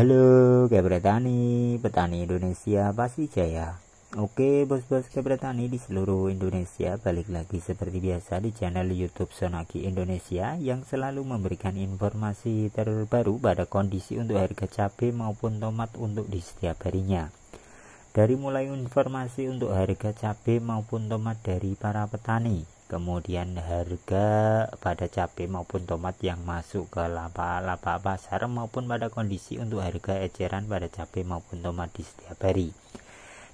Halo Kebretani, petani Indonesia pasti jaya. Oke, bos-bos Kebretani di seluruh Indonesia balik lagi seperti biasa di channel YouTube Sonaki Indonesia yang selalu memberikan informasi terbaru pada kondisi untuk harga cabai maupun tomat untuk di setiap harinya. Dari mulai informasi untuk harga cabai maupun tomat dari para petani, kemudian harga pada cabai maupun tomat yang masuk ke lapak-lapak pasar maupun pada kondisi untuk harga eceran pada cabai maupun tomat di setiap hari.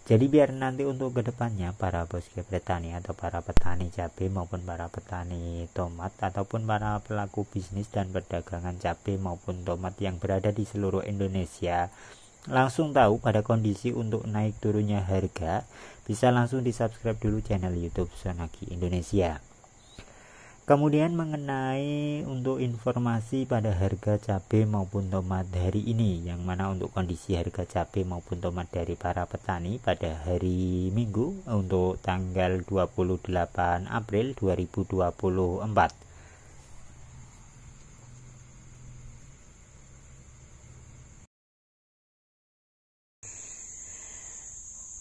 Jadi biar nanti untuk kedepannya para bos petani atau para petani cabai maupun para petani tomat ataupun para pelaku bisnis dan perdagangan cabai maupun tomat yang berada di seluruh Indonesia langsung tahu pada kondisi untuk naik turunnya harga, bisa langsung di subscribe dulu channel YouTube Sonaki Indonesia. Kemudian mengenai untuk informasi pada harga cabai maupun tomat hari ini yang mana untuk kondisi harga cabai maupun tomat dari para petani pada hari Minggu untuk tanggal 28 April 2024.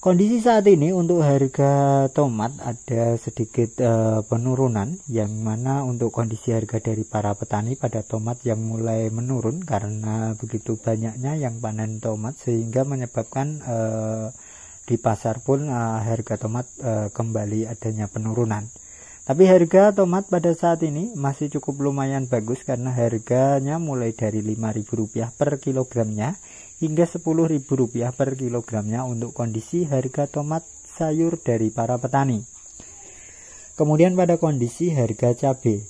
Kondisi saat ini untuk harga tomat ada sedikit uh, penurunan yang mana untuk kondisi harga dari para petani pada tomat yang mulai menurun karena begitu banyaknya yang panen tomat sehingga menyebabkan uh, di pasar pun uh, harga tomat uh, kembali adanya penurunan. Tapi harga tomat pada saat ini masih cukup lumayan bagus karena harganya mulai dari Rp5.000 per kilogramnya hingga rp rupiah per kilogramnya untuk kondisi harga tomat sayur dari para petani. Kemudian pada kondisi harga cabai.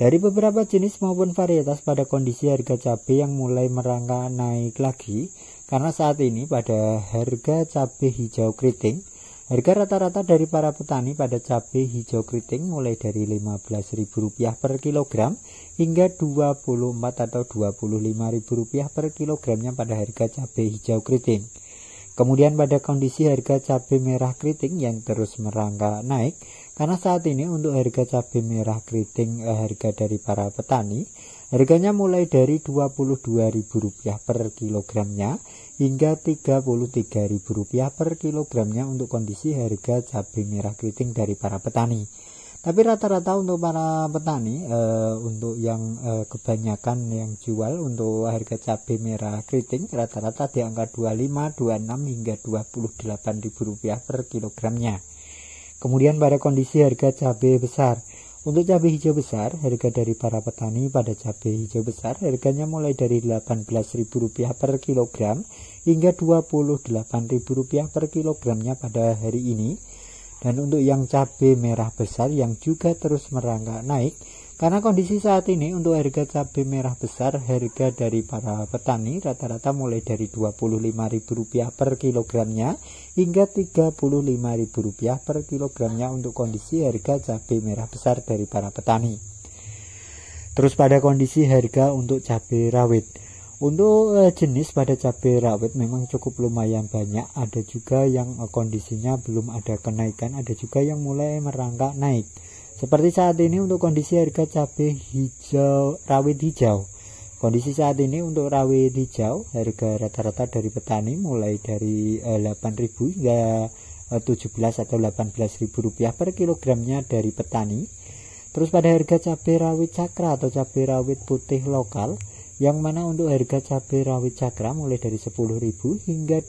Dari beberapa jenis maupun varietas pada kondisi harga cabai yang mulai merangkak naik lagi karena saat ini pada harga cabai hijau keriting Harga rata-rata dari para petani pada cabai hijau keriting mulai dari Rp15.000 per kilogram hingga Rp24 atau Rp25.000 per kilogramnya pada harga cabai hijau keriting. Kemudian pada kondisi harga cabai merah keriting yang terus merangkak naik, karena saat ini untuk harga cabai merah keriting eh, harga dari para petani Harganya mulai dari Rp22.000 per kilogramnya hingga Rp33.000 per kilogramnya untuk kondisi harga cabai merah keriting dari para petani. Tapi rata-rata untuk para petani eh, untuk yang eh, kebanyakan yang jual untuk harga cabai merah keriting rata-rata di angka 25, 26 hingga Rp28.000 per kilogramnya. Kemudian pada kondisi harga cabai besar. Untuk cabai hijau besar, harga dari para petani pada cabai hijau besar harganya mulai dari Rp18.000 per kilogram hingga Rp28.000 per kilogramnya pada hari ini. Dan untuk yang cabai merah besar yang juga terus merangkak naik, karena kondisi saat ini untuk harga cabai merah besar, harga dari para petani rata-rata mulai dari Rp25.000 per kilogramnya hingga Rp35.000 per kilogramnya untuk kondisi harga cabai merah besar dari para petani. Terus pada kondisi harga untuk cabai rawit. Untuk eh, jenis pada cabai rawit memang cukup lumayan banyak, ada juga yang eh, kondisinya belum ada kenaikan, ada juga yang mulai merangkak naik. Seperti saat ini untuk kondisi harga cabai hijau, rawit hijau. Kondisi saat ini untuk rawit hijau harga rata-rata dari petani mulai dari 8.000 eh, hingga 17 eh, atau 18.000 rupiah per kilogramnya dari petani. Terus pada harga cabai rawit cakra atau cabai rawit putih lokal yang mana untuk harga cabai rawit cakra mulai dari 10.000 hingga 20.000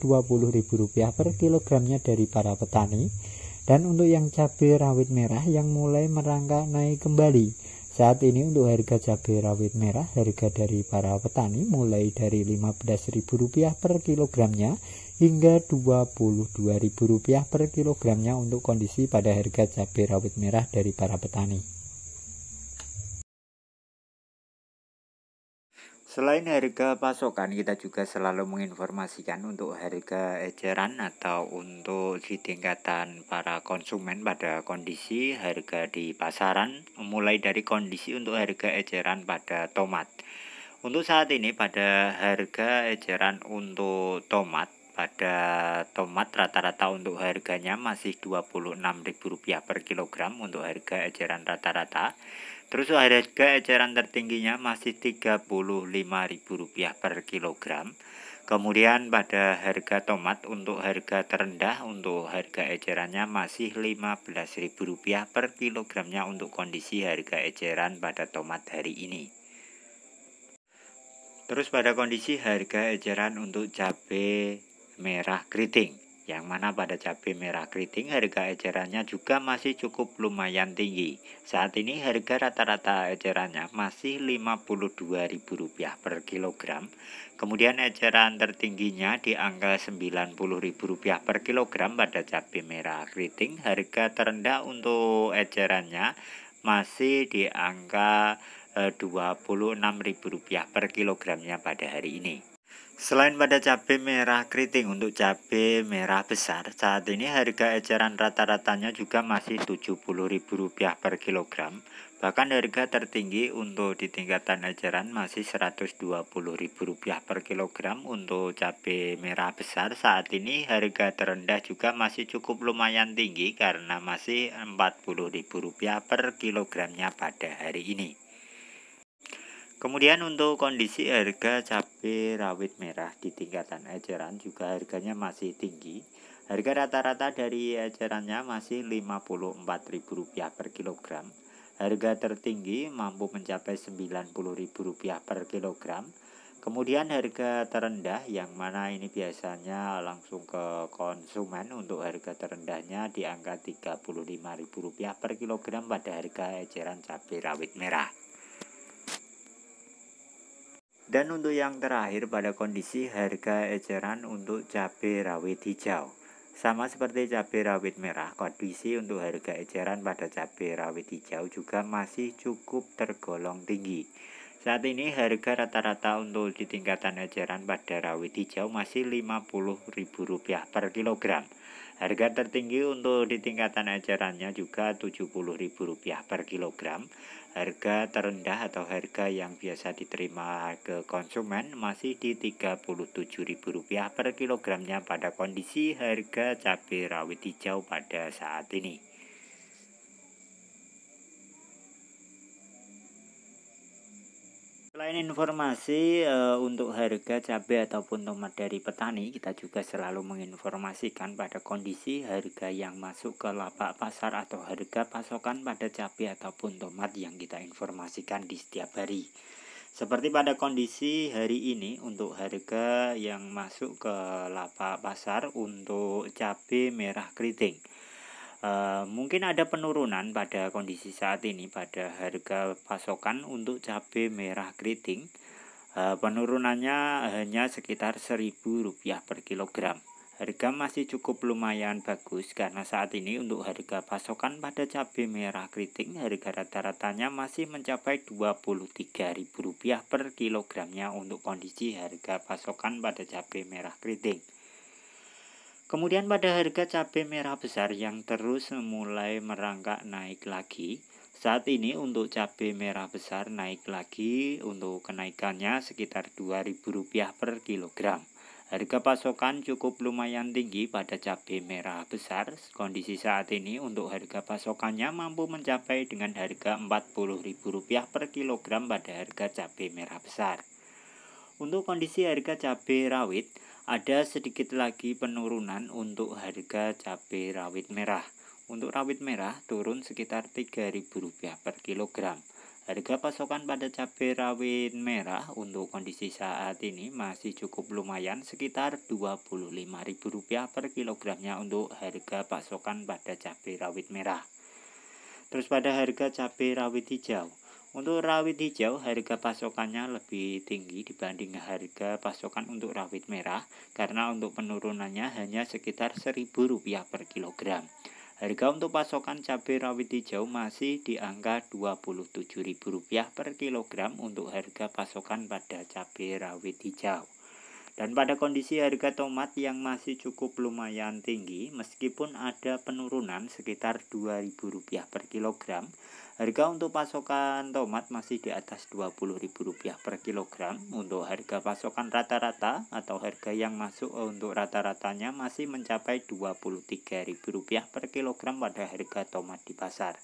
rupiah per kilogramnya dari para petani. Dan untuk yang cabai rawit merah yang mulai merangkak naik kembali. Saat ini untuk harga cabai rawit merah, harga dari para petani mulai dari Rp15.000 per kilogramnya hingga Rp22.000 per kilogramnya untuk kondisi pada harga cabai rawit merah dari para petani. Selain harga pasokan, kita juga selalu menginformasikan untuk harga eceran atau untuk di tingkatan para konsumen pada kondisi harga di pasaran, mulai dari kondisi untuk harga eceran pada tomat. Untuk saat ini pada harga eceran untuk tomat pada tomat rata-rata untuk harganya masih Rp26.000 per kilogram untuk harga eceran rata-rata. Terus harga eceran tertingginya masih Rp35.000 per kilogram. Kemudian pada harga tomat untuk harga terendah untuk harga ecerannya masih Rp15.000 per kilogramnya untuk kondisi harga eceran pada tomat hari ini. Terus pada kondisi harga eceran untuk cabai merah keriting yang mana pada cabai merah keriting harga ecerannya juga masih cukup lumayan tinggi. Saat ini harga rata-rata ecerannya masih Rp52.000 per kilogram. Kemudian eceran tertingginya di angka Rp90.000 per kilogram pada cabai merah keriting. Harga terendah untuk ecerannya masih di angka eh, Rp26.000 per kilogramnya pada hari ini. Selain pada cabai merah keriting untuk cabai merah besar, saat ini harga eceran rata-ratanya juga masih Rp70.000 per kilogram. Bahkan harga tertinggi untuk di tingkatan eceran masih Rp120.000 per kilogram untuk cabai merah besar. Saat ini harga terendah juga masih cukup lumayan tinggi karena masih Rp40.000 per kilogramnya pada hari ini. Kemudian untuk kondisi harga cabai rawit merah di tingkatan eceran juga harganya masih tinggi. Harga rata-rata dari ecerannya masih Rp54.000 per kilogram. Harga tertinggi mampu mencapai Rp90.000 per kilogram. Kemudian harga terendah yang mana ini biasanya langsung ke konsumen untuk harga terendahnya di angka Rp35.000 per kilogram pada harga eceran cabai rawit merah. Dan untuk yang terakhir pada kondisi harga eceran untuk cabai rawit hijau. Sama seperti cabai rawit merah, kondisi untuk harga eceran pada cabai rawit hijau juga masih cukup tergolong tinggi. Saat ini harga rata-rata untuk di tingkatan eceran pada rawit hijau masih Rp50.000 per kilogram. Harga tertinggi untuk di tingkatan ajarannya juga Rp70.000 per kilogram. Harga terendah atau harga yang biasa diterima ke konsumen masih di Rp37.000 per kilogramnya pada kondisi harga cabai rawit hijau pada saat ini. Selain informasi e, untuk harga cabai ataupun tomat dari petani, kita juga selalu menginformasikan pada kondisi harga yang masuk ke lapak pasar atau harga pasokan pada cabai ataupun tomat yang kita informasikan di setiap hari. Seperti pada kondisi hari ini untuk harga yang masuk ke lapak pasar untuk cabai merah keriting Uh, mungkin ada penurunan pada kondisi saat ini pada harga pasokan untuk cabai merah keriting. Uh, penurunannya hanya sekitar seribu rupiah per kilogram. Harga masih cukup lumayan bagus karena saat ini untuk harga pasokan pada cabai merah keriting harga rata-ratanya masih mencapai rp rupiah per kilogramnya untuk kondisi harga pasokan pada cabai merah keriting. Kemudian pada harga cabai merah besar yang terus mulai merangkak naik lagi, saat ini untuk cabai merah besar naik lagi untuk kenaikannya sekitar Rp2.000 per kilogram. Harga pasokan cukup lumayan tinggi pada cabai merah besar. Kondisi saat ini untuk harga pasokannya mampu mencapai dengan harga Rp40.000 per kilogram pada harga cabai merah besar. Untuk kondisi harga cabai rawit, ada sedikit lagi penurunan untuk harga cabai rawit merah. Untuk rawit merah turun sekitar Rp3.000 per kilogram. Harga pasokan pada cabai rawit merah untuk kondisi saat ini masih cukup lumayan sekitar Rp25.000 per kilogramnya untuk harga pasokan pada cabai rawit merah. Terus pada harga cabai rawit hijau untuk rawit hijau, harga pasokannya lebih tinggi dibanding harga pasokan untuk rawit merah karena untuk penurunannya hanya sekitar Rp1.000 per kilogram. Harga untuk pasokan cabai rawit hijau masih di angka Rp27.000 per kilogram untuk harga pasokan pada cabai rawit hijau. Dan pada kondisi harga tomat yang masih cukup lumayan tinggi meskipun ada penurunan sekitar Rp2.000 per kilogram, Harga untuk pasokan tomat masih di atas Rp20.000 per kilogram. Untuk harga pasokan rata-rata atau harga yang masuk untuk rata-ratanya masih mencapai Rp23.000 per kilogram pada harga tomat di pasar.